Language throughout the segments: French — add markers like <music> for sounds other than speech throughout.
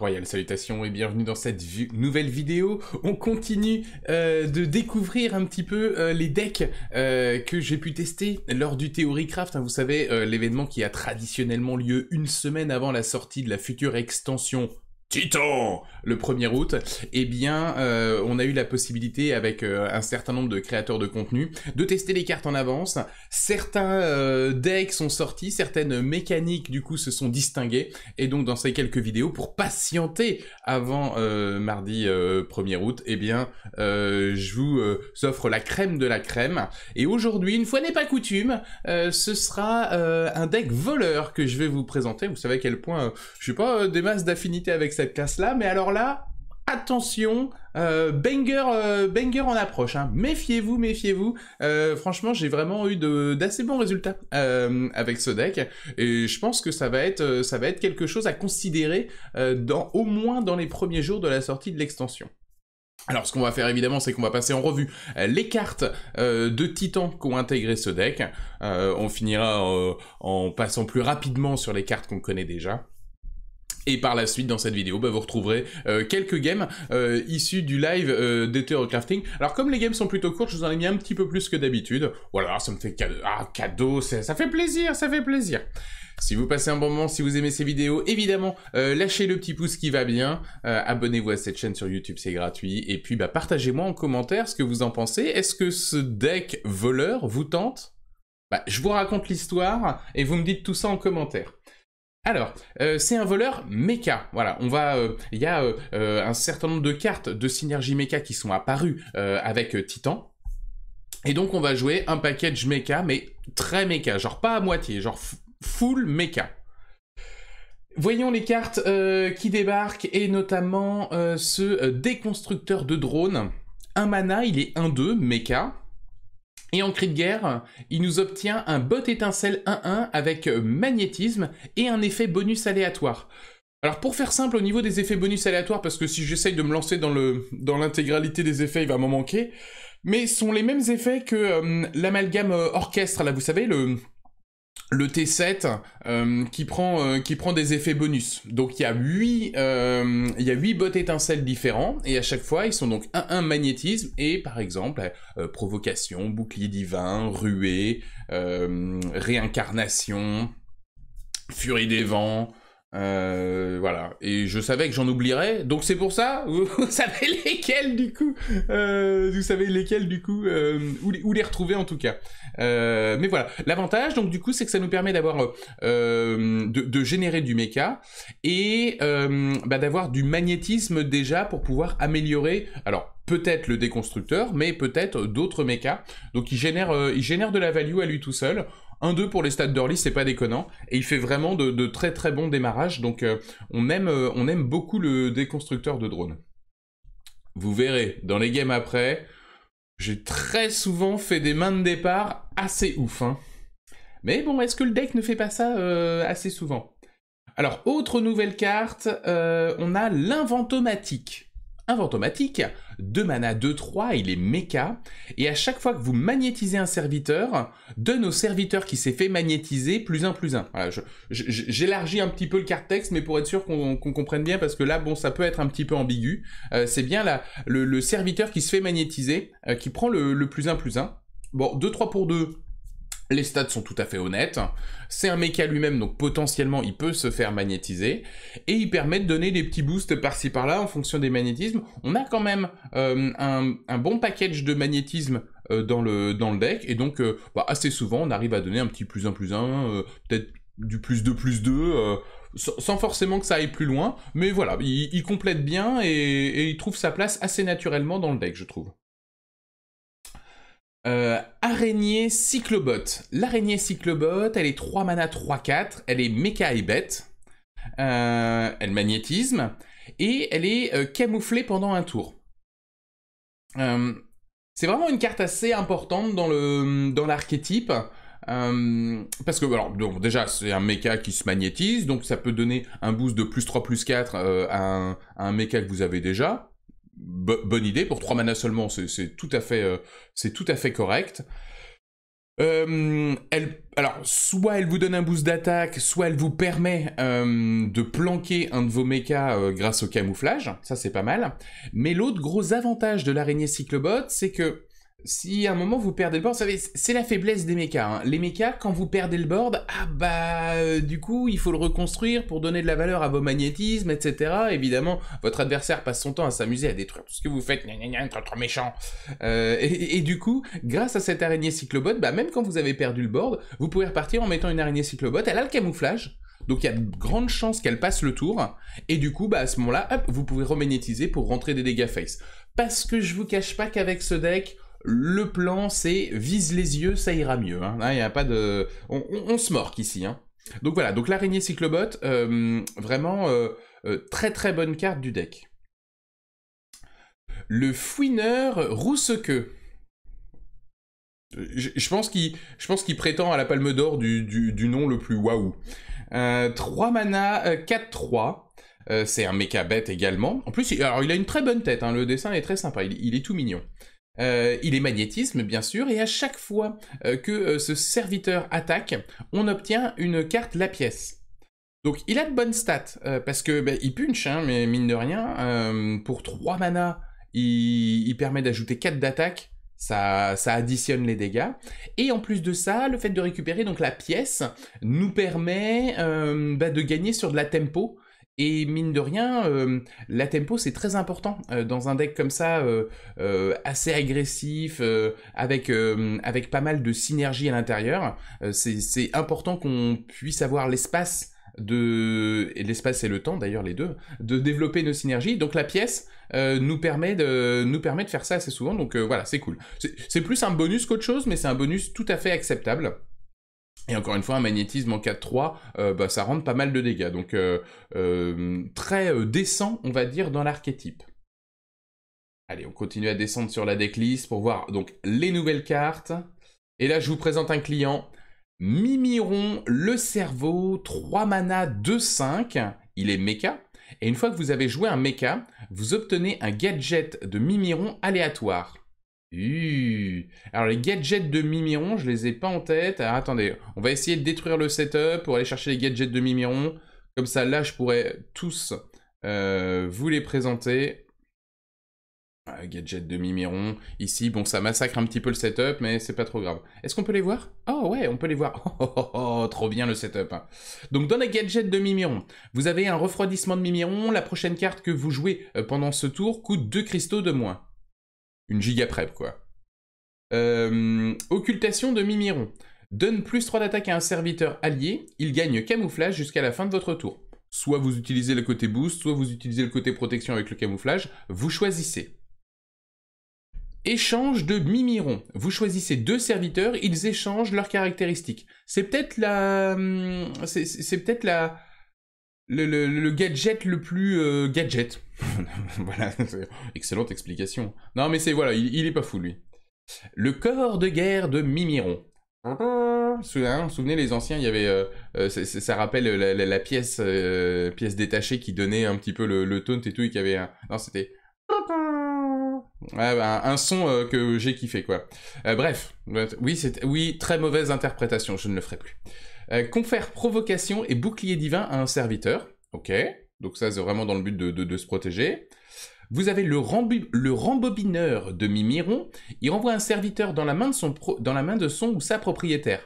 Royal salutations et bienvenue dans cette nouvelle vidéo. On continue euh, de découvrir un petit peu euh, les decks euh, que j'ai pu tester lors du Theorycraft. Hein. vous savez, l'événement qui a traditionnellement lieu une semaine avant la sortie de la future extension Titan le 1er août, eh bien, euh, on a eu la possibilité avec euh, un certain nombre de créateurs de contenu de tester les cartes en avance. Certains euh, decks sont sortis, certaines mécaniques du coup se sont distinguées. Et donc dans ces quelques vidéos, pour patienter avant mardi 1er août, eh bien, je vous offre la crème de la crème. Et aujourd'hui, une fois n'est pas coutume, ce sera un deck voleur que je vais vous présenter. Vous savez à quel point je suis pas des masses d'affinité avec ça cette classe-là, mais alors là, attention, euh, banger, euh, banger en approche. Hein. Méfiez-vous, méfiez-vous. Euh, franchement, j'ai vraiment eu d'assez bons résultats avec ce deck, et je pense que ça va être, ça va être quelque chose à considérer dans, au moins dans les premiers jours de la sortie de l'extension. Alors ce qu'on va faire évidemment c'est qu'on va passer en revue les cartes de Titan qui ont intégré ce deck. on finira en passant plus rapidement sur les cartes qu'on connaît déjà. Et par la suite, dans cette vidéo, bah, vous retrouverez euh, quelques games euh, issus du live euh, de terrorcrafting Alors, comme les games sont plutôt courtes, je vous en ai mis un petit peu plus que d'habitude. Voilà, ça me fait cadeau. Ah, cadeau, ça fait plaisir, ça fait plaisir. Si vous passez un bon moment, si vous aimez ces vidéos, évidemment, lâchez le petit pouce qui va bien. Abonnez-vous à cette chaîne sur YouTube, c'est gratuit. Et puis, bah, partagez-moi en commentaire ce que vous en pensez. Est-ce que ce deck voleur vous tente bah, Je vous raconte l'histoire et vous me dites tout ça en commentaire. Alors, euh, c'est un voleur méca. Voilà, on va, euh, il y a euh, un certain nombre de cartes de synergie méca qui sont apparues avec Titan. Et donc, on va jouer un package méca, mais très méca, genre pas à moitié, genre full méca. Voyons les cartes qui débarquent, et notamment ce déconstructeur de drones. Un mana, il est 1-2, méca. Et en cri de guerre, il nous obtient un bot étincelle 1-1 avec euh, magnétisme et un effet bonus aléatoire. Alors pour faire simple au niveau des effets bonus aléatoires, parce que si j'essaye de me lancer dans le dans l'intégralité des effets, il va m'en manquer, mais sont les mêmes effets que euh, l'amalgame euh, orchestre, là vous savez, le, le T7 euh, qui prend euh, qui prend des effets bonus. Donc il y a huit euh, il y a bottes étincelles différents et à chaque fois ils sont donc un magnétisme et par exemple provocation, bouclier divin, ruée, réincarnation, furie des vents, euh, voilà. Et je savais que j'en oublierais. Donc c'est pour ça. Vous, <laughs> savez lesquels du coup. Euh, vous savez lesquels du coup. Euh, où, les retrouver en tout cas. Euh, mais voilà. L'avantage donc du coup c'est que ça nous permet d'avoir de, générer du méca et bah, d'avoir du magnétisme déjà pour pouvoir améliorer. Alors peut-être le déconstructeur, mais peut-être d'autres mécas Donc il génère, il génère de la value à lui tout seul 1-2 pour les stats d'Orly, c'est pas déconnant. Et il fait vraiment de, très très bons démarrages. Donc euh, on, aime, euh, on aime beaucoup le déconstructeur de drones. Vous verrez, dans les games après, j'ai très souvent fait des mains de départ assez ouf. Hein. Mais bon, est-ce que le deck ne fait pas ça euh, assez souvent Alors, autre nouvelle carte, on a l'inventomatique inventomatique, 2 mana 2-3, il est méca, et à chaque fois que vous magnétisez un serviteur, donne au serviteur qui s'est fait magnétiser plus 1 plus 1. Voilà, J'élargis un petit peu le carte texte, mais pour être sûr qu'on comprenne bien, parce que là, bon, ça peut être un petit peu ambigu, euh, c'est bien la, le, serviteur qui se fait magnétiser, euh, qui prend le, le plus 1 plus 1. Bon, 2-3 pour 2, les stats sont tout à fait honnêtes. C'est un mecha lui-même, donc potentiellement il peut se faire magnétiser. Et il permet de donner des petits boosts par-ci par-là en fonction des magnétismes. On a quand même euh, un, bon package de magnétisme euh, dans, le, dans le deck. Et donc euh, bah, assez souvent on arrive à donner un petit plus un plus un peut-être du plus 2 plus 2. sans forcément que ça aille plus loin, mais voilà, il, complète bien et il trouve sa place assez naturellement dans le deck, je trouve. Euh, araignée cyclobot. L'araignée cyclobot, elle est 3 mana 3-4, elle est méca et bête, euh, elle magnétisme, et elle est euh, camouflée pendant un tour. c'est vraiment une carte assez importante dans l'archétype. parce que, déjà, c'est un méca qui se magnétise, donc ça peut donner un boost de plus 3, plus 4 à un méca que vous avez déjà bonne idée. Pour 3 manas seulement, c'est tout, à fait, euh, c'est tout à fait correct. elle, alors, soit elle vous donne un boost d'attaque, soit elle vous permet de planquer un de vos mechas euh, grâce au camouflage. Ça, c'est pas mal. Mais l'autre gros avantage de l'araignée cyclobot, c'est que si à un moment vous perdez le board, c'est la faiblesse des mechas. Hein. Les mechas, quand vous perdez le board, ah bah euh, du coup, il faut le reconstruire pour donner de la valeur à vos magnétismes, etc. Évidemment, votre adversaire passe son temps à s'amuser à détruire tout ce que vous faites, gna trop, trop méchant. et, du coup, grâce à cette araignée cyclobot, bah même quand vous avez perdu le board, vous pouvez repartir en mettant une araignée cyclobot, elle a le camouflage. Donc il y a de grandes chances qu'elle passe le tour, et du coup, bah, à ce moment-là, vous pouvez remagnétiser pour rentrer des dégâts face. Parce que je vous cache pas qu'avec ce deck, le plan, c'est vise les yeux, ça ira mieux. Hein. hein a pas de... On, se morque ici. Hein. Donc voilà, donc l'araignée cyclobot, euh, vraiment euh, euh, très très bonne carte du deck. Le fouineur roussequeux. Je, je pense qu'il prétend à la palme d'or du, nom le plus waouh. 3 mana, 4-3. c'est un méca bête également. En plus, il, alors, il a une très bonne tête, hein. le dessin est très sympa, il est tout mignon. Euh, il est magnétisme, bien sûr, et à chaque fois euh, que euh, ce serviteur attaque, on obtient une carte la pièce. Donc il a de bonnes stats, parce que ben, il punch, hein, mais mine de rien, pour 3 mana, il, permet d'ajouter 4 d'attaque, ça, additionne les dégâts. Et en plus de ça, le fait de récupérer donc la pièce nous permet ben, de gagner sur de la tempo, et mine de rien, euh, la tempo c'est très important euh, dans un deck comme ça, euh, assez agressif, avec, avec pas mal de synergie à l'intérieur. c'est important qu'on puisse avoir l'espace de l'espace et le temps d'ailleurs les deux de développer nos synergies donc la pièce nous permet de nous permet de faire ça assez souvent donc voilà c'est cool c'est plus un bonus qu'autre chose mais c'est un bonus tout à fait acceptable et encore une fois, un magnétisme en 4-3, euh, bah, ça rend pas mal de dégâts. Donc euh, euh, très décent, on va dire, dans l'archétype. Allez, on continue à descendre sur la decklist pour voir donc les nouvelles cartes. Et là, je vous présente un client. Mimiron, le cerveau, 3 mana, 2-5. Il est mecha. Et une fois que vous avez joué un mecha, vous obtenez un gadget de Mimiron aléatoire. Alors les gadgets de Mimiron, je les ai pas en tête. attendez, on va essayer de détruire le setup pour aller chercher les gadgets de Mimiron. Comme ça, là, je pourrais tous euh, vous les présenter. Gadget ah, gadgets de Mimiron. Ici, bon, ça massacre un petit peu le setup, mais c'est pas trop grave. Est-ce qu'on peut les voir Oh ouais, on peut les voir. <laughs> Oh, oh, oh, oh, trop bien le setup. Donc dans les gadgets de Mimiron, vous avez un refroidissement de Mimiron. La prochaine carte que vous jouez euh, pendant ce tour coûte 2 cristaux de moins une giga prep, quoi. Euh, occultation de Mimiron. Donne plus 3 d'attaque à un serviteur allié, il gagne camouflage jusqu'à la fin de votre tour. Soit vous utilisez le côté boost, soit vous utilisez le côté protection avec le camouflage, vous choisissez. Échange de Mimiron. Vous choisissez deux serviteurs, ils échangent leurs caractéristiques. C'est peut-être la... Hum, c'est peut-être la... Le, gadget le plus... Euh, gadget. <laughs> voilà, excellente explication. Non, mais c'est voilà, il, n'est est pas fou lui. Le corps de guerre de Mimiron. Hein, vous souvenez les anciens, il y avait, euh, euh, ça, rappelle la, pièce, euh, pièce détachée qui donnait un petit peu le, le taunt et tout, et qui avait, un... non c'était, bah, un son que j'ai kiffé quoi. bref, oui c'est, oui très mauvaise interprétation, je ne le ferai plus. confère provocation et bouclier divin à un serviteur. Ok. Donc ça, c'est vraiment dans le but de, se protéger. Vous avez le, le, rembobineur de Mimiron. Il renvoie un serviteur dans la main de son, dans la main de son ou sa propriétaire.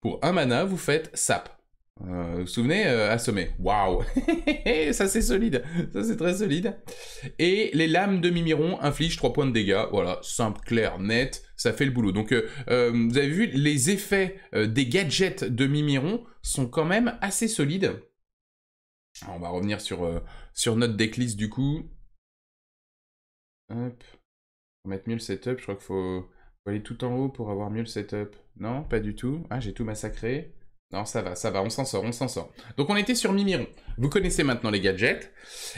Pour un mana, vous faites sap. Euh, vous vous souvenez, assommer. Euh, assommé. Waouh <laughs> Ça c'est solide, ça c'est très solide. Et les lames de Mimiron infligent 3 points de dégâts. Voilà, simple, clair, net, ça fait le boulot. Donc euh, vous avez vu, les effets des gadgets de Mimiron sont quand même assez solides on va revenir sur, euh, sur notre decklist du coup. Hop. Pour mettre mieux le setup, je crois qu'il faut, aller tout en haut pour avoir mieux le setup. Non, pas du tout. Ah, j'ai tout massacré. Non, ça va, ça va, on s'en sort, on s'en sort. Donc on était sur Mimiron. Vous connaissez maintenant les gadgets.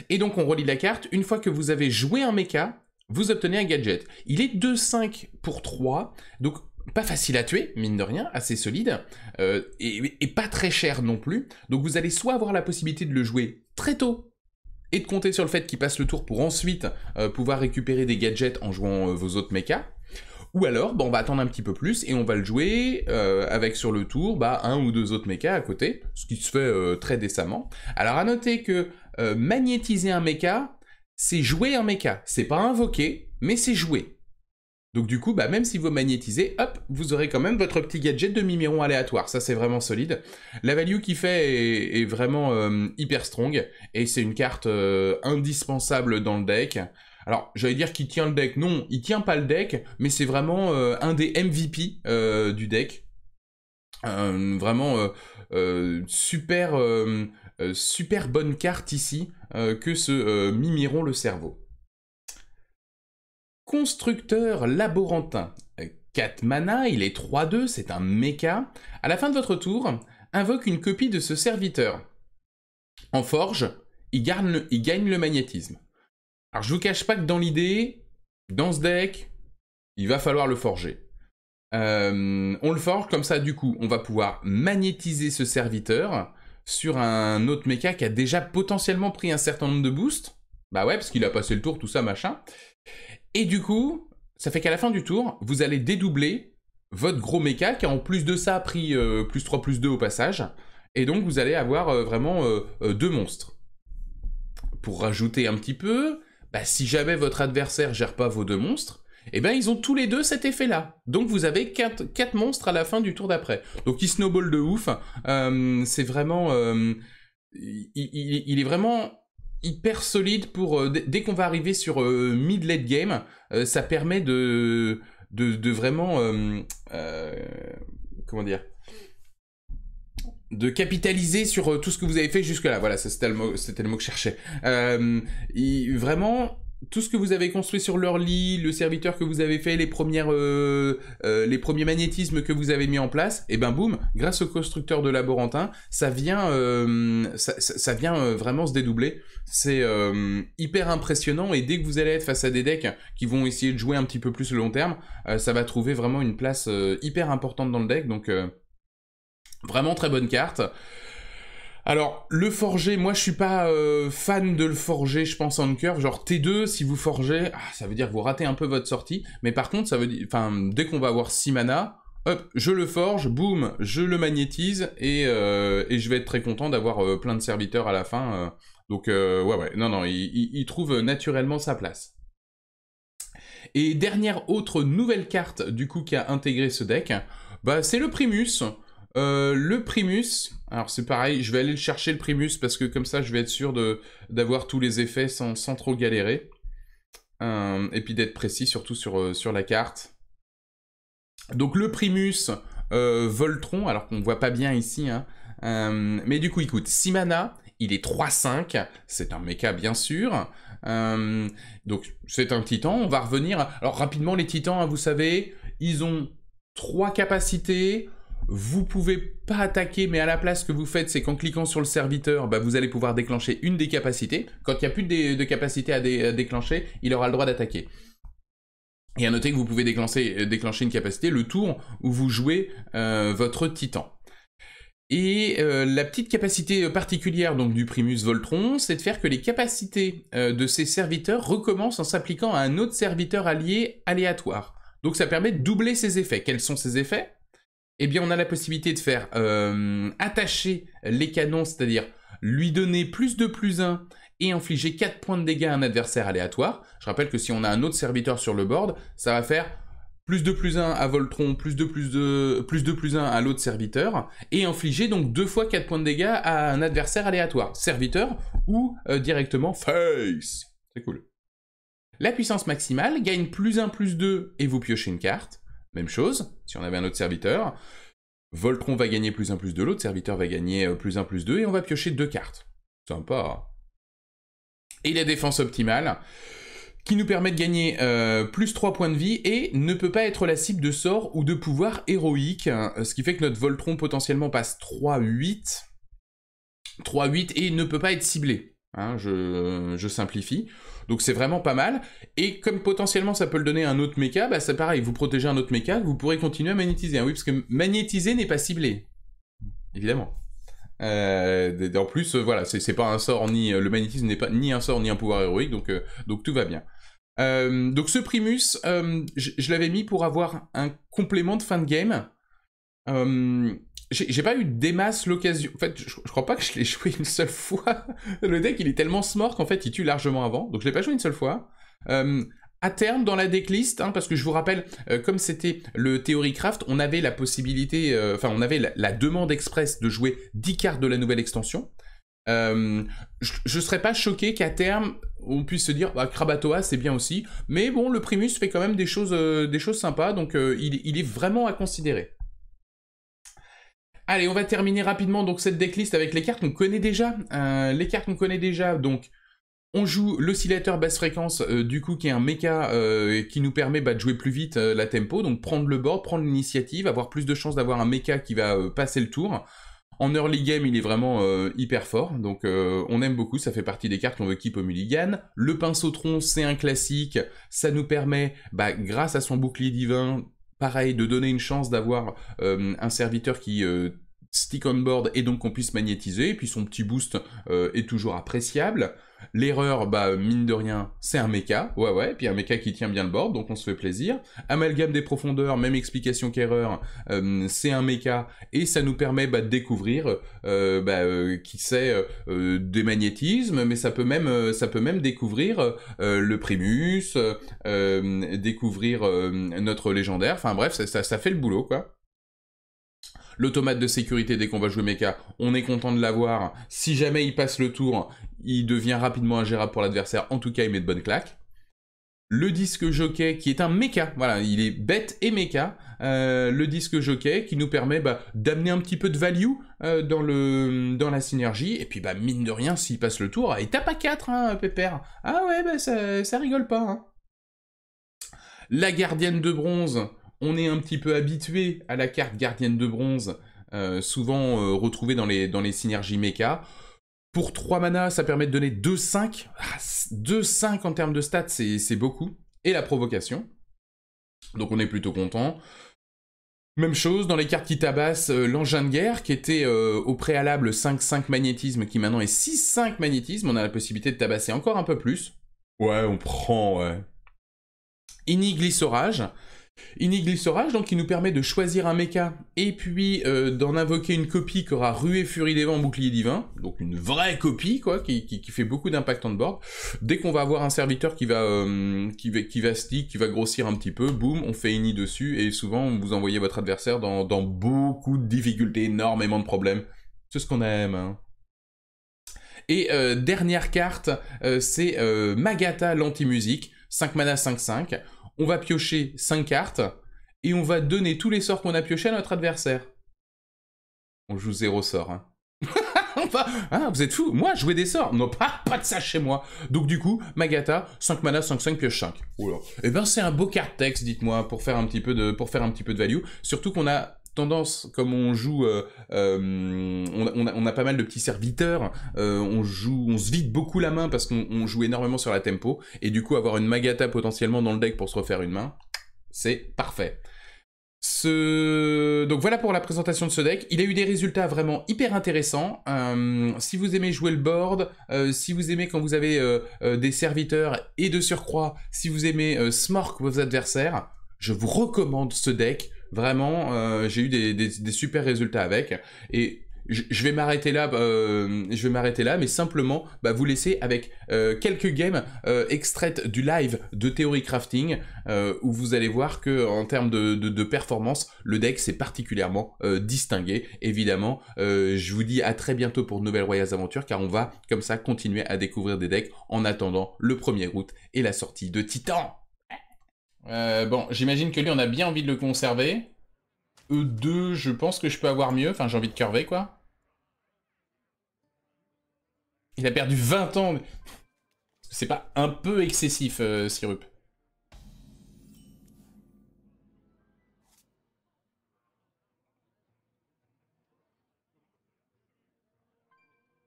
Et donc on relie la carte. Une fois que vous avez joué un mecha, vous obtenez un gadget. Il est 2-5 pour 3. Donc pas facile à tuer, mine de rien, assez solide, euh, et, pas très cher non plus. Donc vous allez soit avoir la possibilité de le jouer très tôt, et de compter sur le fait qu'il passe le tour pour ensuite euh, pouvoir récupérer des gadgets en jouant euh, vos autres mechas. Ou alors, bah, on va attendre un petit peu plus et on va le jouer avec sur le tour bah, un ou deux autres mechas à côté, ce qui se fait très décemment. Alors à noter que magnétiser un mecha, c'est jouer un mecha, c'est pas invoquer, mais c'est jouer. Donc du coup, bah, même si vous magnétisez, hop, vous aurez quand même votre petit gadget de Mimiron aléatoire. Ça, c'est vraiment solide. La value qu'il fait est, vraiment euh, hyper strong. Et c'est une carte euh, indispensable dans le deck. Alors, j'allais dire qu'il tient le deck. Non, il tient pas le deck, mais c'est vraiment euh, un des MVP du deck. vraiment super, super bonne carte ici que ce Mimiron le cerveau. Constructeur laborantin. 4 mana, il est 3-2, c'est un mecha. À la fin de votre tour, invoque une copie de ce serviteur. En forge, il, gagne le magnétisme. Alors je vous cache pas que dans l'idée, dans ce deck, il va falloir le forger. Euh, on le forge comme ça, du coup, on va pouvoir magnétiser ce serviteur sur un autre mecha qui a déjà potentiellement pris un certain nombre de boosts. Bah ouais, parce qu'il a passé le tour, tout ça, machin. Et du coup, ça fait qu'à la fin du tour, vous allez dédoubler votre gros méca qui a en plus de ça pris euh, plus 3 plus 2 au passage. Et donc vous allez avoir euh, vraiment euh, deux monstres. Pour rajouter un petit peu, bah, si jamais votre adversaire gère pas vos deux monstres, eh ben ils ont tous les deux cet effet-là. Donc vous avez 4, monstres à la fin du tour d'après. Donc il snowball de ouf. c'est vraiment... il, est vraiment hyper solide pour euh, dès qu'on va arriver sur euh, mid late game, euh, ça permet de de, vraiment comment dire de capitaliser sur tout ce que vous avez fait jusque-là. Voilà, c'était le, mot, c'était le mot que je cherchais. vraiment, tout ce que vous avez construit sur leur lit, le serviteur que vous avez fait, les premières, euh, euh, les premiers magnétismes que vous avez mis en place, et eh ben boum, grâce au constructeur de laborantin, ça vient, euh, ça, ça, vient vraiment se dédoubler. C'est hyper impressionnant et dès que vous allez être face à des decks qui vont essayer de jouer un petit peu plus le long terme, ça va trouver vraiment une place hyper importante dans le deck. Donc vraiment très bonne carte. Alors, le forger, moi je suis pas euh, fan de le forger, je pense, en curve. Genre T2, si vous forgez, ah, ça veut dire que vous ratez un peu votre sortie. Mais par contre, ça veut dire, enfin, dès qu'on va avoir 6 mana, hop, je le forge, boum, je le magnétise et, euh, je vais être très content d'avoir euh, plein de serviteurs à la fin. donc, ouais, ouais, non, non, il, il trouve naturellement sa place. Et dernière autre nouvelle carte du coup qui a intégré ce deck, bah c'est le Primus. Euh, le Primus, alors c'est pareil, je vais aller le chercher le Primus parce que comme ça je vais être sûr d'avoir tous les effets sans, trop galérer. Euh, et puis d'être précis surtout sur, euh, sur la carte. Donc le Primus Voltron, alors qu'on ne voit pas bien ici, hein. mais du coup écoute, coûte il est 3-5, c'est un mecha bien sûr. donc c'est un titan, on va revenir. Alors rapidement les titans, hein, vous savez, ils ont trois capacités vous pouvez pas attaquer, mais à la place, ce que vous faites, c'est qu'en cliquant sur le serviteur, bah, vous allez pouvoir déclencher une des capacités. Quand il n'y a plus de, de capacité à, déclencher, il aura le droit d'attaquer. Et à noter que vous pouvez déclencher, euh, une capacité le tour où vous jouez euh, votre titan. Et euh, la petite capacité particulière donc du Primus Voltron, c'est de faire que les capacités de ses serviteurs recommencent en s'appliquant à un autre serviteur allié aléatoire. Donc ça permet de doubler ses effets. Quels sont ses effets eh bien on a la possibilité de faire euh, attacher les canons, c'est-à-dire lui donner plus de plus 1 et infliger 4 points de dégâts à un adversaire aléatoire. Je rappelle que si on a un autre serviteur sur le board, ça va faire plus de plus 1 à Voltron, plus de plus, de, plus, de plus 1 à l'autre serviteur, et infliger donc 2 fois 4 points de dégâts à un adversaire aléatoire, serviteur ou euh, directement face. C'est cool. La puissance maximale gagne plus 1 plus 2 et vous piochez une carte. Même chose, si on avait un autre serviteur, Voltron va gagner plus un plus de l'autre serviteur va gagner euh, plus un plus 2, et on va piocher deux cartes. Sympa. Et la défense optimale, qui nous permet de gagner euh, plus 3 points de vie, et ne peut pas être la cible de sort ou de pouvoir héroïque, hein. euh, ce qui fait que notre Voltron potentiellement passe 3-8, 3-8, et ne peut pas être ciblé. Hein. je simplifie. Donc c'est vraiment pas mal. Et comme potentiellement ça peut le donner un autre méca, bah c'est pareil, vous protégez un autre méca, vous pourrez continuer à magnétiser. Ah oui, parce que magnétiser n'est pas ciblé. Évidemment. Euh, en plus, euh, voilà, c'est pas un sort ni euh, le magnétisme n'est pas ni un sort ni un pouvoir héroïque, donc donc tout va bien. donc ce Primus, je, je l'avais mis pour avoir un complément de fin de game. J'ai pas eu des masses l'occasion. En fait, je, crois pas que je l'ai <laughs> joué une seule fois. le deck, il est tellement smart qu'en fait, il tue largement avant. Donc, je l'ai pas joué une seule fois. Euh, à terme, dans la decklist, hein, parce que je vous rappelle, euh, comme c'était le Theorycraft, on avait la possibilité, euh, enfin, on avait la, demande express de jouer 10 cartes de la nouvelle extension. je, je serais pas choqué qu'à terme, on puisse se dire, bah, Krabatoa, c'est bien aussi. Mais bon, le Primus fait quand même des choses, des choses sympas, donc il est vraiment à considérer. Allez, on va terminer rapidement donc cette decklist avec les cartes qu'on connaît déjà. Euh, les cartes qu'on connaît déjà, donc on joue l'oscillateur basse fréquence, euh, du coup qui est un mecha euh, qui nous permet bah, de jouer plus vite la tempo, donc prendre le bord, prendre l'initiative, avoir plus de chances d'avoir un mecha qui va passer le tour. En early game, il est vraiment hyper fort, donc on aime beaucoup, ça fait partie des cartes qu'on veut keep au mulligan. Le pinceau tronc, c'est un classique, ça nous permet, bah, grâce à son bouclier divin, pareil, de donner une chance d'avoir un serviteur qui stick on board et donc qu'on puisse magnétiser, et puis son petit boost euh, est toujours appréciable. L'erreur, bah mine de rien, c'est un mecha, ouais ouais, et puis un mecha qui tient bien le board, donc on se fait plaisir. Amalgame des profondeurs, même explication qu'erreur, euh, c'est un mecha, et ça nous permet bah, de découvrir, euh, bah, qui sait, des magnétismes, mais ça peut même, ça peut même découvrir le primus, découvrir notre légendaire, enfin bref, ça, ça fait le boulot quoi l'automate de sécurité dès qu'on va jouer mecha, on est content de l'avoir. Si jamais il passe le tour, il devient rapidement ingérable pour l'adversaire, en tout cas il met de bonnes claques. Le disque jockey qui est un mecha, voilà, il est bête et mecha. Euh, le disque jockey qui nous permet bah, d'amener un petit peu de value euh, dans, le, dans la synergie. Et puis, bah, mine de rien, s'il passe le tour, il tape à 4, hein, Pépère. Ah ouais, bah, ça, ça rigole pas. Hein. La gardienne de bronze, on est un petit peu habitué à la carte gardienne de bronze, euh, souvent euh, retrouvée dans les, dans les synergies mecha. Pour 3 mana, ça permet de donner 2-5. 2-5 ah, en termes de stats, c'est beaucoup. Et la provocation. Donc on est plutôt content. Même chose dans les cartes qui tabassent euh, l'engin de guerre, qui était au préalable 5-5 magnétisme, qui maintenant est 6-5 magnétisme. On a la possibilité de tabasser encore un peu plus. Ouais, on prend, ouais. Iniglissorage, donc, qui nous permet de choisir un mecha et puis euh, d'en invoquer une copie aura Ruée Furie des Vents Bouclier Divin, donc une vraie copie, quoi, qui, fait beaucoup d'impact en board. Dès qu'on va avoir un serviteur qui va, euh, qui va, qui va grossir un petit peu, boum, on fait ini dessus et souvent vous envoyez votre adversaire dans, beaucoup de difficultés, énormément de problèmes. C'est ce qu'on aime. Hein. Et euh, dernière carte, c'est Magata l'anti-musique. 5 mana 5-5 on va piocher 5 cartes, et on va donner tous les sorts qu'on a piochés à notre adversaire. On joue zéro sort. Hein. ah, <laughs> vous êtes fous Moi, jouer des sorts Non, pas, pas de ça chez moi Donc du coup, Magata, 5 mana, 5-5, pioche 5. Eh ben, c'est un beau carte texte, dites-moi, pour, faire un petit peu de, pour faire un petit peu de value. Surtout qu'on a tendance, comme on joue, euh, euh, on, a, pas mal de petits serviteurs, euh, on joue, on se vide beaucoup la main parce qu'on joue énormément sur la tempo, et du coup avoir une Magata potentiellement dans le deck pour se refaire une main, c'est parfait. Ce... Donc voilà pour la présentation de ce deck. Il a eu des résultats vraiment hyper intéressants. si vous aimez jouer le board, si vous aimez quand vous avez des serviteurs et de surcroît, si vous aimez smork vos adversaires, je vous recommande ce deck. Vraiment, euh, j'ai eu des, des, super résultats avec. Et je, vais m'arrêter là, euh, je vais m'arrêter là, mais simplement bah, vous laisser avec euh, quelques games extraites du live de Theory Crafting, où vous allez voir que en termes de, de performance, le deck s'est particulièrement distingué. Évidemment, je vous dis à très bientôt pour Nouvelle nouvelles Aventure, car on va comme ça continuer à découvrir des decks en attendant le 1er août et la sortie de Titan. Euh, bon, j'imagine que lui, on a bien envie de le conserver. E2, je pense que je peux avoir mieux. Enfin, j'ai envie de curver, quoi. Il a perdu 20 ans. C'est pas un peu excessif, euh, Sirup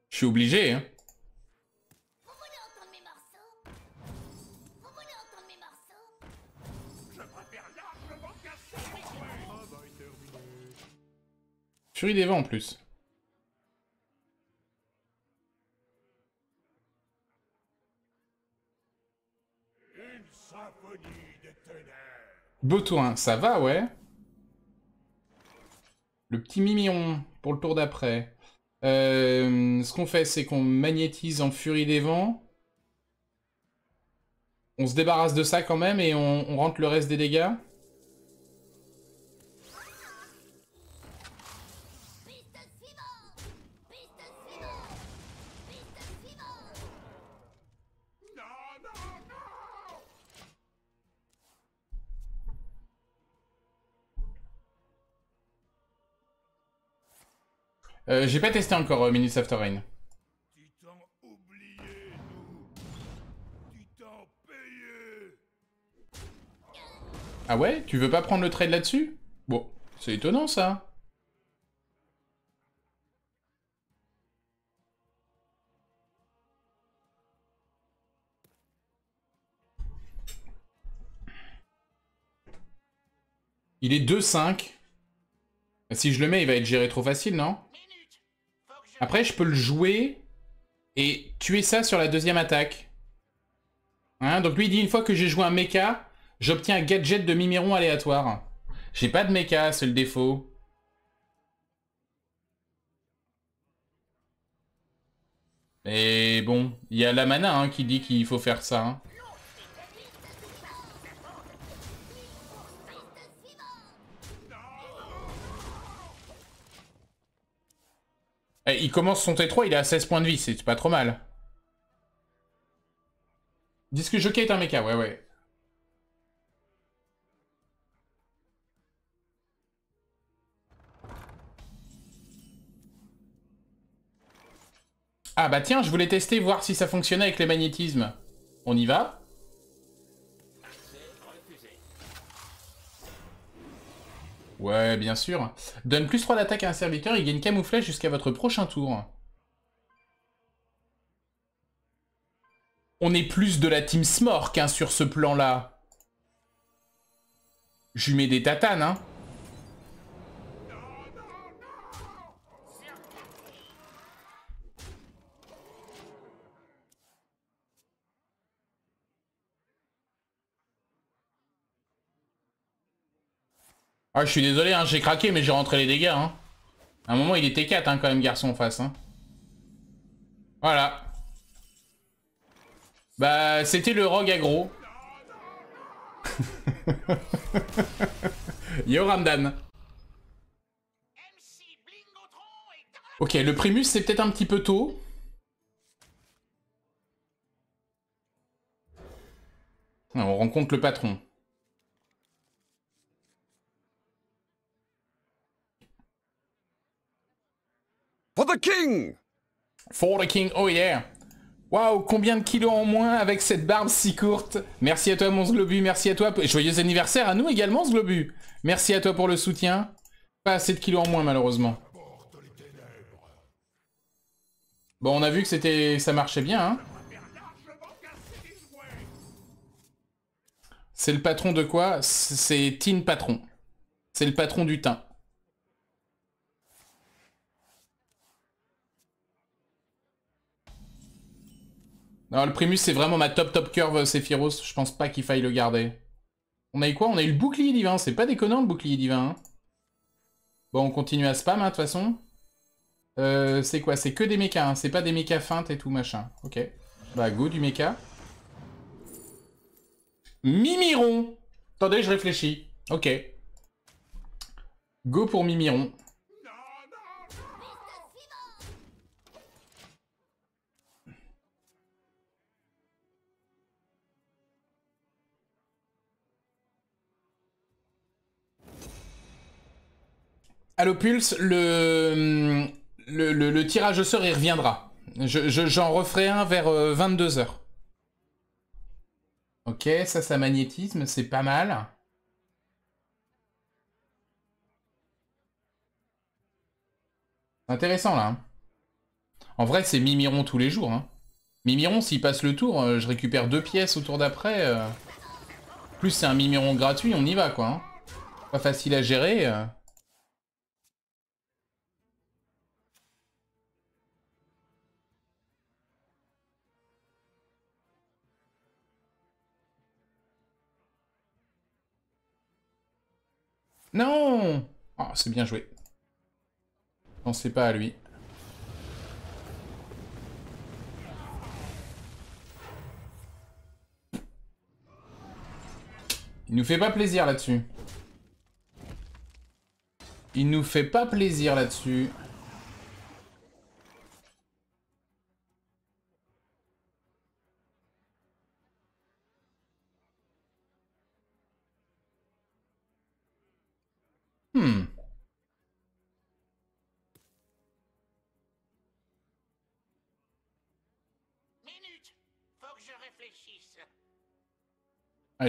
Je suis obligé, hein. Furie des vents en plus. Une hein. ça va, ouais. Le petit mimion pour le tour d'après. Euh, ce qu'on fait, c'est qu'on magnétise en furie des vents. On se débarrasse de ça quand même et on rentre le reste des dégâts. Euh, j'ai pas testé encore euh, Mini After Rain. Ah ouais Tu veux pas prendre le trade là-dessus Bon, c'est étonnant ça. Il est 2-5. Si je le mets, il va être géré trop facile, non après, je peux le jouer et tuer ça sur la deuxième attaque. Hein, donc lui, il dit une fois que j'ai joué un mecha, j'obtiens un gadget de Mimiron aléatoire. J'ai pas de méca, c'est le défaut. Et bon, il y a la mana hein, qui dit qu'il faut faire ça. Hein. Eh, il commence son T3, il est à 16 points de vie, c'est pas trop mal. Disque jockey est un mecha, ouais, ouais. Ah bah tiens, je voulais tester, voir si ça fonctionnait avec les magnétismes. On y va Ouais, bien sûr. Donne plus 3 d'attaque à un serviteur, il gagne camouflage jusqu'à votre prochain tour. On est plus de la team Smork hein, sur ce plan-là. J'umets des tatanes, hein. Ah, je suis désolé, hein, j'ai craqué, mais j'ai rentré les dégâts. Hein. À un moment, il était 4 hein, quand même, garçon, en face. Hein. Voilà. Bah, c'était le rogue aggro. <laughs> Yo, Ramdan. Ok, le Primus, c'est peut-être un petit peu tôt. on rencontre le patron. King! For the King, oh yeah! Waouh, combien de kilos en moins avec cette barbe si courte Merci à toi mon globu, merci à toi. Joyeux anniversaire à nous également globu. Merci à toi pour le soutien. Pas assez de kilos en moins malheureusement. Bon, on a vu que c'était, ça marchait bien. Hein. C'est le patron de quoi C'est Tin Patron. C'est le patron du teint. Alors le Primus, c'est vraiment ma top top curve euh, Sephiroth. Je pense pas qu'il faille le garder. On a eu quoi On a eu le bouclier divin. C'est pas déconnant, le bouclier divin. Hein. bon, on continue à spam, hein, de toute façon. Euh, c'est quoi C'est que des mechas. Hein. C'est pas des mechas feintes et tout, machin. Ok. Bah, go du mecha. Mimiron Attendez, je réfléchis. Ok. Go pour Mimiron. Allo Pulse, le, le, tirage au sort, il reviendra. J'en je, referai un vers 22h. Euh, ok, ça, ça magnétisme, c'est pas mal. Intéressant là. Hein. En vrai, c'est Mimiron tous les jours. Hein. Mimiron, s'il passe le tour, euh, je récupère deux pièces au tour d'après. Euh. Plus c'est un Mimiron gratuit, on y va quoi. Hein. Pas facile à gérer. Non oh, c'est bien joué. Pensez pas à lui. Il nous fait pas plaisir là-dessus. Il nous fait pas plaisir là-dessus.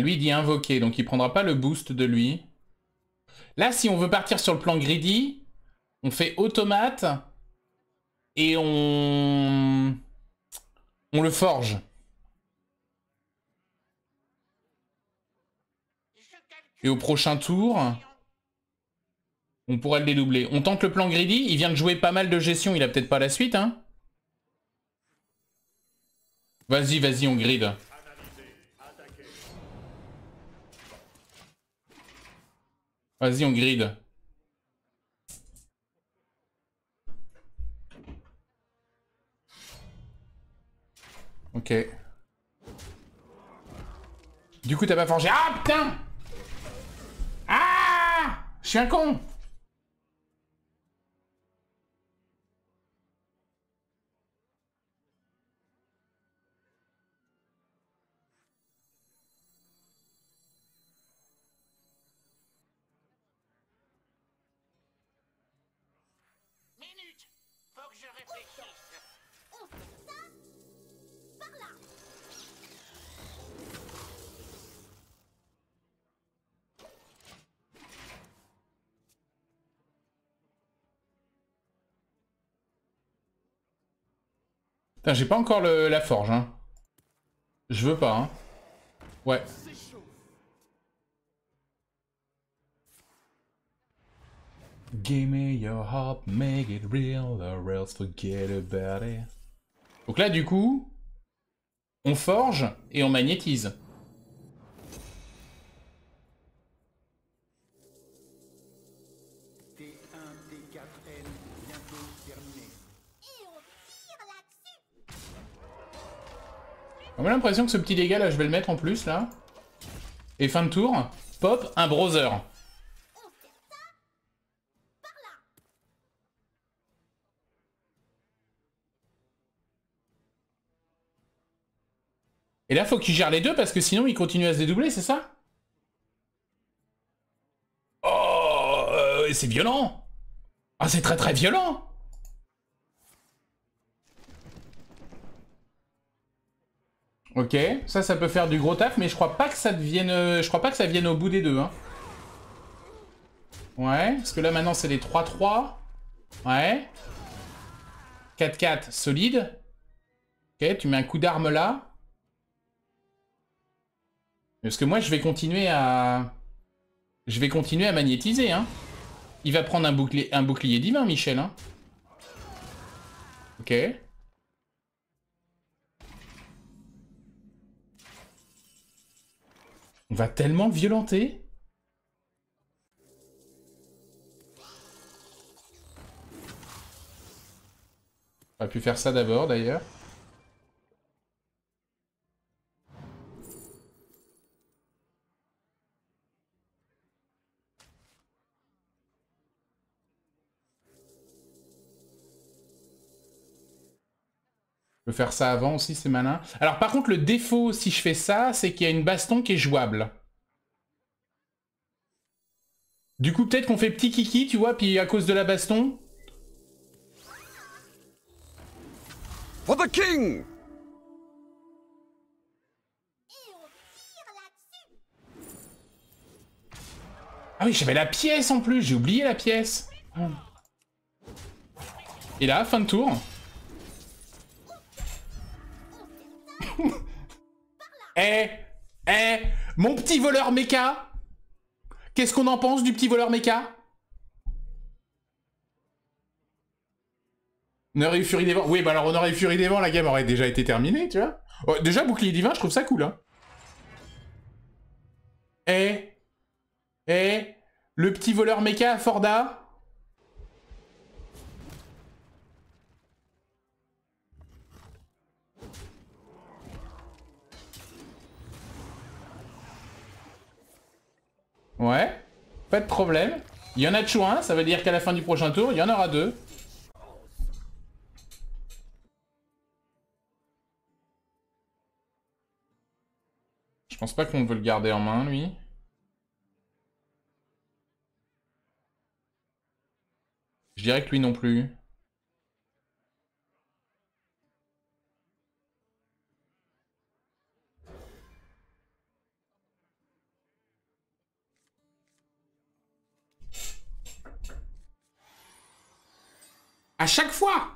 lui, il dit invoquer, donc il prendra pas le boost de lui. Là, si on veut partir sur le plan greedy, on fait automate et on... On le forge. Et au prochain tour, on pourra le dédoubler. On tente le plan greedy. Il vient de jouer pas mal de gestion. Il a peut-être pas la suite, hein. Vas-y, vas-y, on grid. Vas-y, on grid. Ok. Du coup, t'as pas forgé. Ah putain Ah Je suis un con Putain, j'ai pas encore le, la forge. Hein. Je veux pas. Hein. Ouais. Give me your heart, make it real, or else forget about it. Donc là, du coup, on forge et on magnétise. T1, T4N, bientôt terminé. On a l'impression que ce petit dégât là, je vais le mettre en plus là. Et fin de tour, pop, un browser. Et là, faut qu'il gère les deux parce que sinon, il continue à se dédoubler, c'est ça Oh, euh, c'est violent Ah, c'est très très violent Ok, ça, ça peut faire du gros taf, mais je crois pas que ça devienne... Euh, je crois pas que ça vienne au bout des deux, hein. Ouais, parce que là, maintenant, c'est les 3-3. Ouais. 4-4, solide. Ok, tu mets un coup d'arme là. Parce que moi, je vais continuer à... Je vais continuer à magnétiser, hein. Il va prendre un bouclier, un bouclier divin, Michel, hein. Ok. On va tellement violenter On aurait pu faire ça d'abord, d'ailleurs. Je peux faire ça avant aussi, c'est malin. Alors par contre, le défaut, si je fais ça, c'est qu'il y a une baston qui est jouable. Du coup, peut-être qu'on fait petit kiki, tu vois, puis à cause de la baston. Ah oui, j'avais la pièce en plus, j'ai oublié la pièce. Ah. Et là, fin de tour. Eh Eh Mon petit voleur méca Qu'est-ce qu'on en pense du petit voleur méca Honoré et des vents. Oui, bah alors on et des vents, la game aurait déjà été terminée, tu vois. Oh, déjà, Bouclier Divin, je trouve ça cool, hein. Eh Eh Le petit voleur méca Forda Ouais, pas de problème. Il y en a de un, ça veut dire qu'à la fin du prochain tour, il y en aura deux. Je pense pas qu'on veut le garder en main, lui. Je dirais que lui non plus. À chaque fois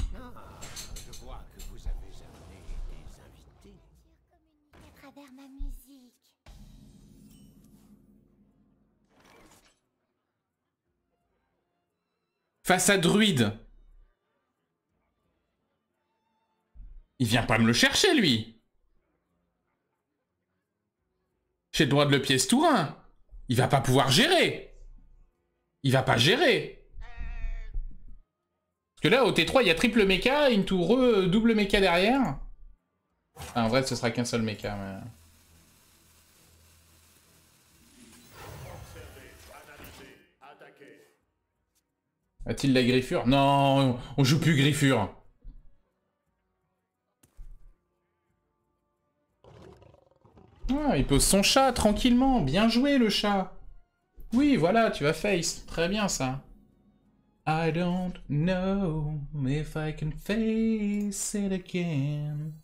Face à Druide. Il vient pas me le chercher, lui. J'ai le droit de le pièce tout un. Il va pas pouvoir gérer. Il va pas gérer. Parce que là, au T3, il y a triple mecha, une tour e, euh, double mecha derrière. en vrai, ce sera qu'un seul mecha, mais... A-t-il la griffure Non, on joue plus griffure. Ah, il pose son chat tranquillement. Bien joué le chat. Oui, voilà, tu vas face. Très bien ça. I don't know if I can face it again.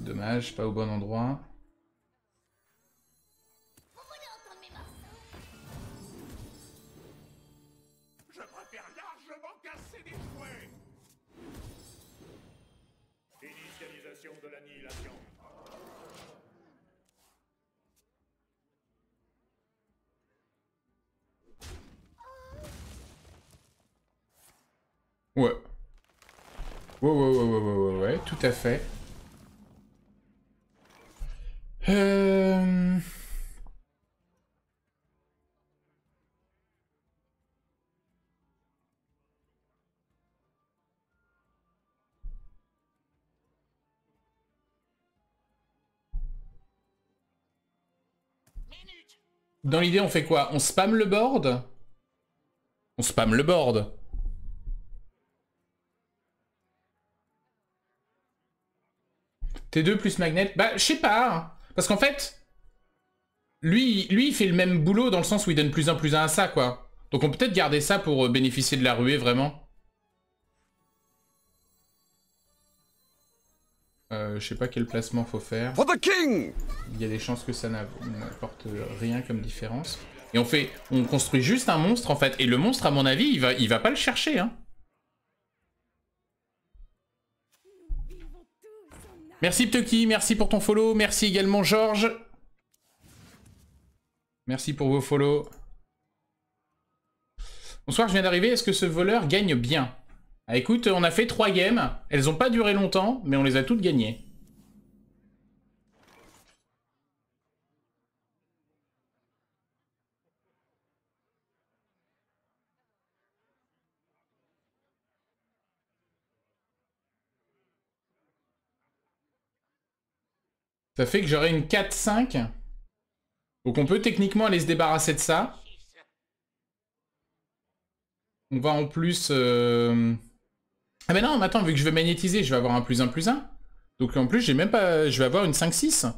dommage, pas au bon endroit. Je préfère largement casser des jouets. Initialisation de l'annihilation. Ouais, ouais, tout à fait. Euh, Dans l'idée, on fait quoi On spamme le board On spamme le board T2 plus Magnet. Bah, je sais pas. Hein. Parce qu'en fait, lui, lui, il fait le même boulot dans le sens où il donne plus 1 plus 1 à ça, quoi. Donc on peut peut-être garder ça pour euh, bénéficier de la ruée, vraiment. Euh, je sais pas quel placement faut faire. Il y a des chances que ça n'apporte rien comme différence. Et on fait, on construit juste un monstre en fait. Et le monstre, à mon avis, il va, il va pas le chercher. Hein. Merci Ptoki, merci pour ton follow, merci également Georges. Merci pour vos follow. Bonsoir, je viens d'arriver, est-ce que ce voleur gagne bien Ah écoute, on a fait 3 games, elles ont pas duré longtemps, mais on les a toutes gagnées. Ça fait que j'aurai une 4-5. Donc on peut techniquement aller se débarrasser de ça. On va en plus... Euh, ah ben non, mais attends, vu que je vais magnétiser, je vais avoir un plus 1 plus un. Donc en plus, j'ai même pas... Je vais avoir une 5-6.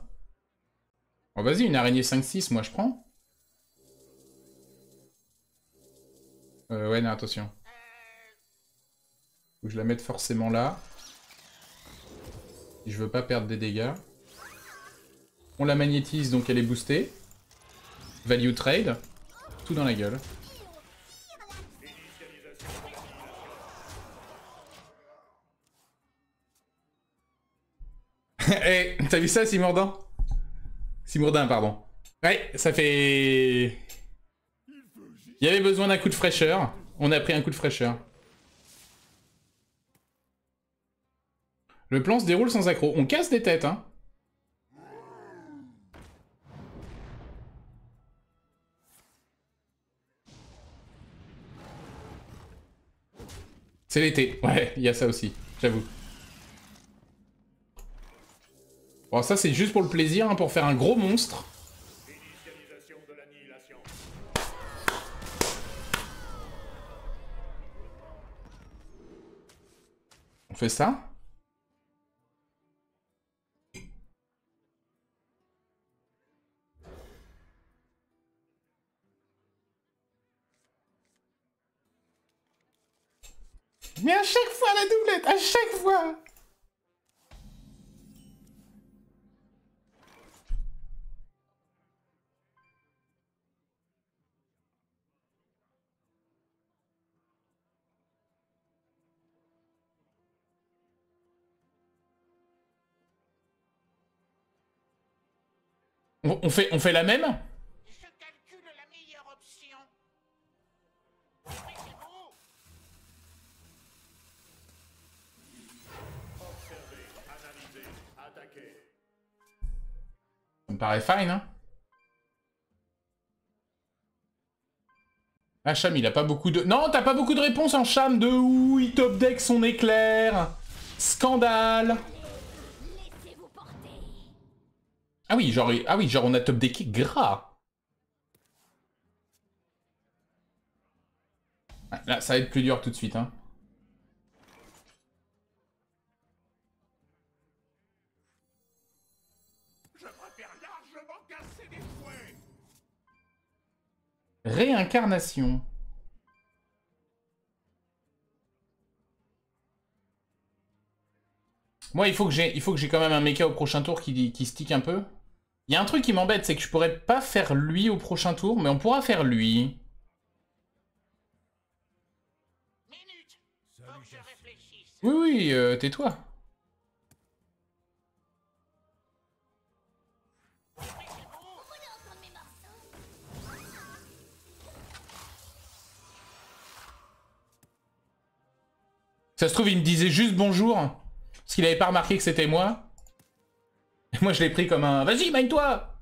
Bon vas-y, une araignée 5-6, moi je prends. Euh, ouais, non, attention. Faut que je la mette forcément là. je veux pas perdre des dégâts. On la magnétise, donc elle est boostée. Value trade. Tout dans la gueule. hey, <laughs> eh, t'as vu ça, Simourdin Simourdin, pardon. Ouais, ça fait... Il y avait besoin d'un coup de fraîcheur. On a pris un coup de fraîcheur. Le plan se déroule sans accro. On casse des têtes, hein C'est l'été, ouais, il y a ça aussi, j'avoue. Bon, ça c'est juste pour le plaisir, hein, pour faire un gros monstre. On fait ça À chaque fois On fait, on fait la même me paraît fine, hein Ah, Cham, il a pas beaucoup de... Non, t'as pas beaucoup de réponses en hein, Cham de où il top deck son éclair Scandale Ah oui, genre, ah oui, genre on a top decké gras ah, Là, ça va être plus dur tout de suite, hein. Réincarnation. Moi, il faut que j'ai, quand même un méca au prochain tour qui, qui stick un peu. Il y a un truc qui m'embête, c'est que je pourrais pas faire lui au prochain tour, mais on pourra faire lui. Oui, oui, euh, tais-toi. Ça se trouve, il me disait juste bonjour, parce qu'il avait pas remarqué que c'était moi. Et moi, je l'ai pris comme un « Vas-y, mine-toi » À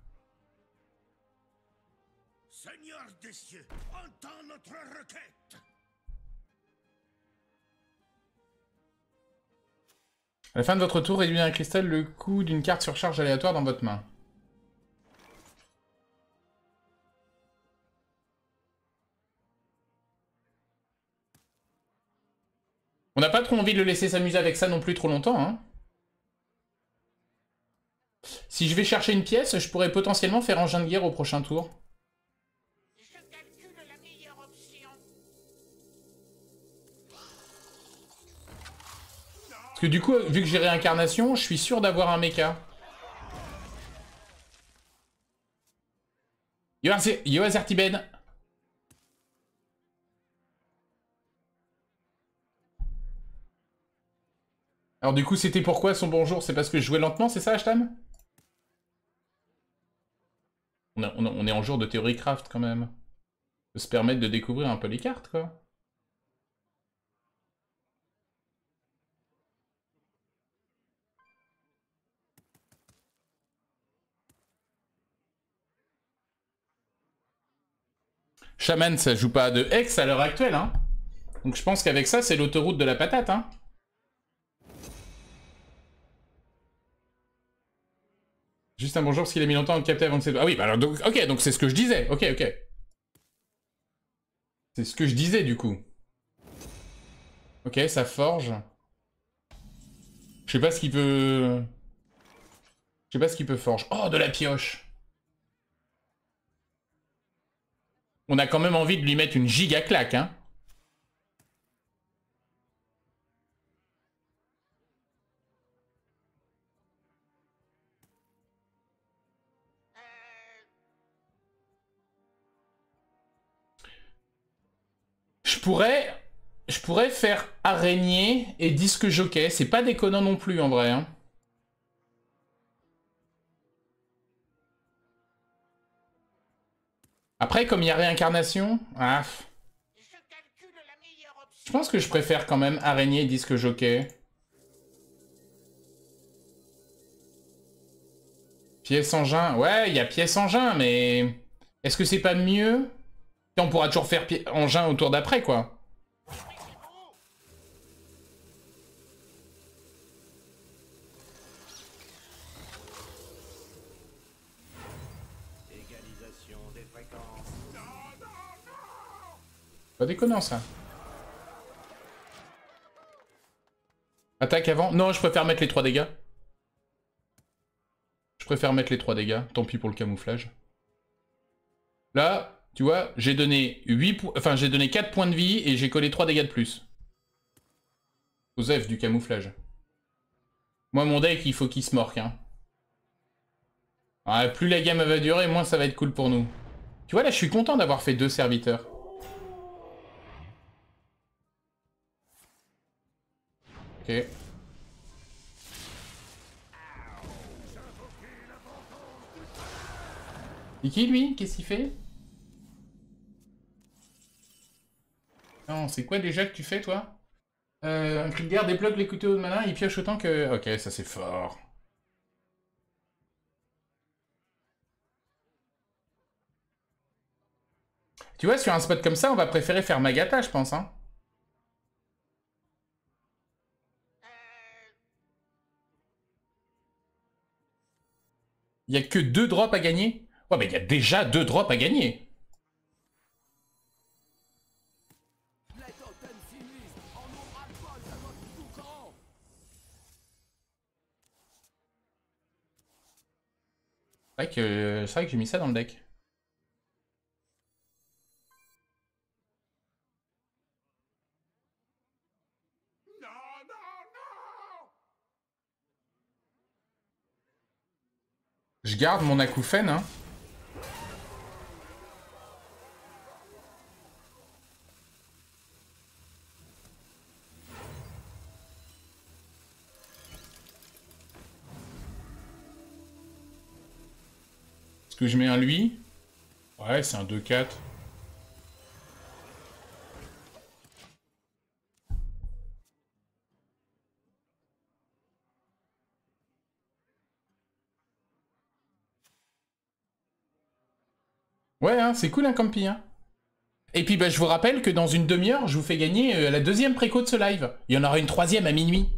la fin de votre tour, réduisez un cristal le coût d'une carte surcharge aléatoire dans votre main. On n'a pas trop envie de le laisser s'amuser avec ça non plus trop longtemps. Hein. Si je vais chercher une pièce, je pourrais potentiellement faire engin de guerre au prochain tour. Parce que du coup, vu que j'ai réincarnation, je suis sûr d'avoir un mecha. Yo Alors du coup, c'était pourquoi son bonjour C'est parce que je jouais lentement, c'est ça, Ashtam on, est en jour de théorie craft, quand même. se permettre de découvrir un peu les cartes, quoi. Shaman, ça joue pas de Hex à l'heure actuelle, hein. Donc je pense qu'avec ça, c'est l'autoroute de la patate, hein. Juste un bonjour parce qu'il a mis longtemps à capter avant que c'est... Ah oui, bah alors donc... Ok, donc c'est ce que je disais. Ok, ok. C'est ce que je disais du coup. Ok, ça forge. Je sais pas ce qu'il peut... Je sais pas ce qu'il peut forge. Oh, de la pioche On a quand même envie de lui mettre une giga claque, hein je pourrais faire araignée et disque jockey. C'est pas déconnant non plus en vrai. Hein. Après, comme il y a réincarnation, ah, Je pense que je préfère quand même araignée et disque jockey. Pièce engin, ouais, il y a pièce engin, mais est-ce que c'est pas mieux on pourra toujours faire engin autour d'après, quoi. Pas déconnant ça. Attaque avant Non, je préfère mettre les trois dégâts. Je préfère mettre les trois dégâts. Tant pis pour le camouflage. Là, tu vois, j'ai donné 8 enfin j'ai donné 4 points de vie et j'ai collé 3 dégâts de plus. Joseph du camouflage. Moi mon deck, il faut qu'il se morque hein. plus la gamme va durer, moins ça va être cool pour nous. Tu vois, là, je suis content d'avoir fait deux serviteurs. Ok. Et qui, lui Qu'est-ce qu'il fait Non, c'est quoi déjà que tu fais, toi euh, Un cri de guerre débloque les couteaux de malin, il pioche autant que... Ok, ça c'est fort. Tu vois, sur un spot comme ça, on va préférer faire Magata, je pense. Hein Il n'y a que deux drops à gagner Ouais, mais il y a déjà deux drops à gagner vrai que, c'est vrai que j'ai mis ça dans le deck. Je garde mon acouphène, hein. je mets un lui Ouais, c'est un 2-4. Ouais, hein, c'est cool un hein, campi. Hein. Et puis bah, je vous rappelle que dans une demi-heure, je vous fais gagner euh, la deuxième préco de ce live. Il y en aura une troisième à minuit.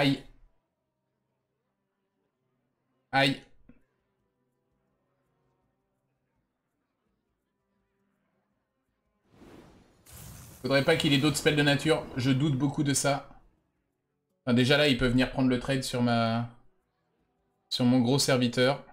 Aïe. Aïe. Faudrait pas qu'il ait d'autres spells de nature. Je doute beaucoup de ça. déjà là, il peut venir prendre le trade sur ma... Sur mon gros serviteur.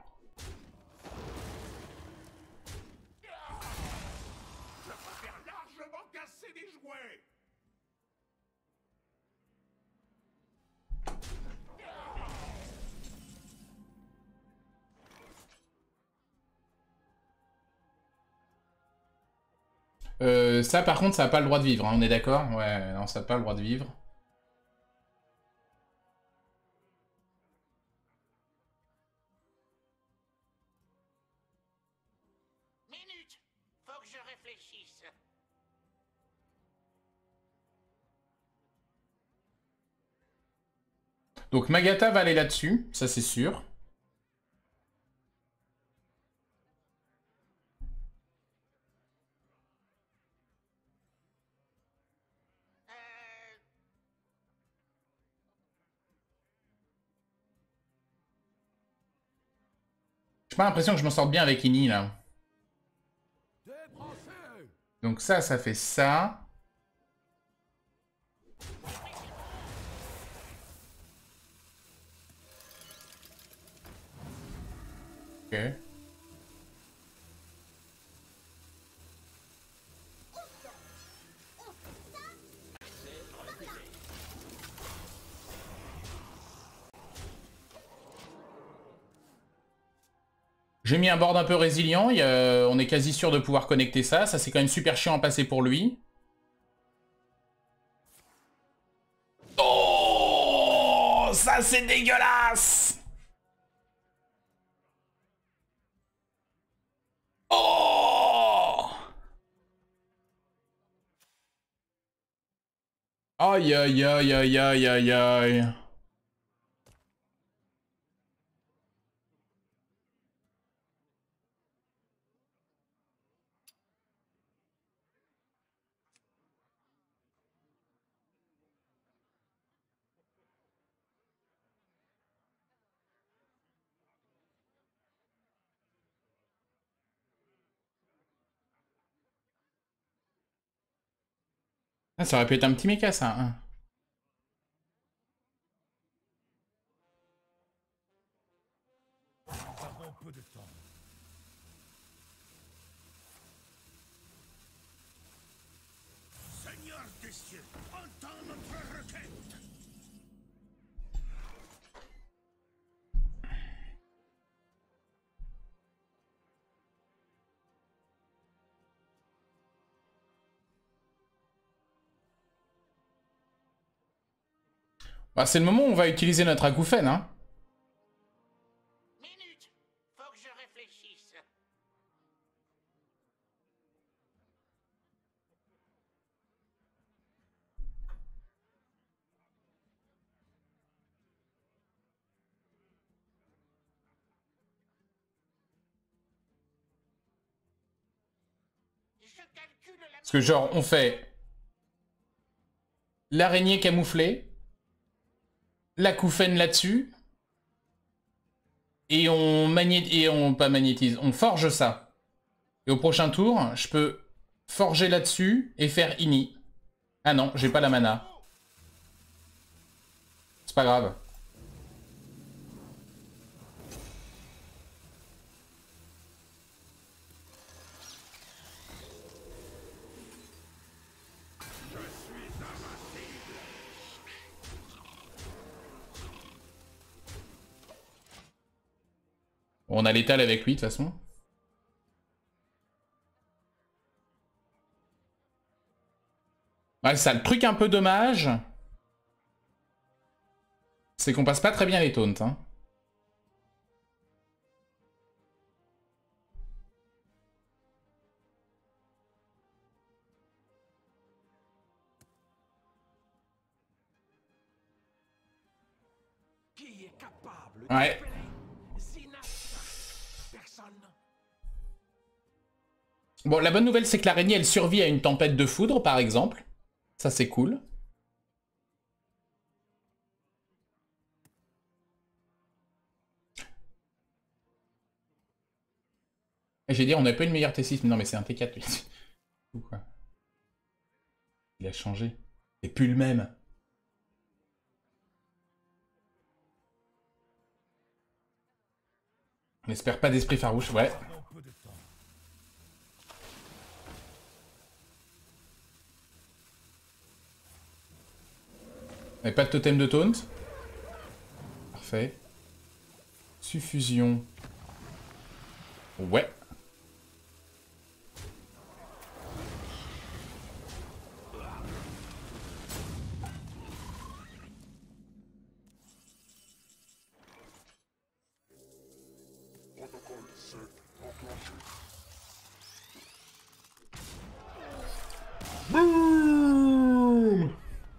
ça, par contre, ça n'a pas le droit de vivre, hein, on est d'accord Ouais, non, ça n'a pas le droit de vivre. Minute Faut que je réfléchisse. Donc Magata va aller là-dessus, ça c'est sûr. J'ai pas l'impression que je m'en sorte bien avec Ini là. Donc ça, ça fait ça. Ok. un board un peu résilient, il, euh, on est quasi sûr de pouvoir connecter ça, ça c'est quand même super chiant à passer pour lui. Oh Ça c'est dégueulasse Oh Aïe aïe aïe aïe aïe aïe aïe Ah, ça aurait pu être un petit méca, ça. Hein. Seigneur des cieux, entends notre requête Bah, c'est le moment où on va utiliser notre acouphène, hein. Minute. Faut que je réfléchisse. Je Parce que genre, on fait l'araignée camouflée, la couffaine là-dessus. Et on magnétise, et on pas magnétise, on forge ça. Et au prochain tour, je peux forger là-dessus et faire ini. Ah non, j'ai pas la mana. C'est pas grave. On a l'étal avec lui de toute façon. Ouais, ça, le truc un peu dommage, c'est qu'on passe pas très bien les taunts. Hein. Qui est capable ouais. Bon, la bonne nouvelle, c'est que l'araignée, elle survit à une tempête de foudre, par exemple. Ça, c'est cool. J'ai dit, on n'avait pas une meilleure T6, mais non, mais c'est un T4, Il a changé. C'est plus le même. On n'espère pas d'esprit farouche, ouais. Et pas de totem de taunt. Parfait. Suffusion. Ouais.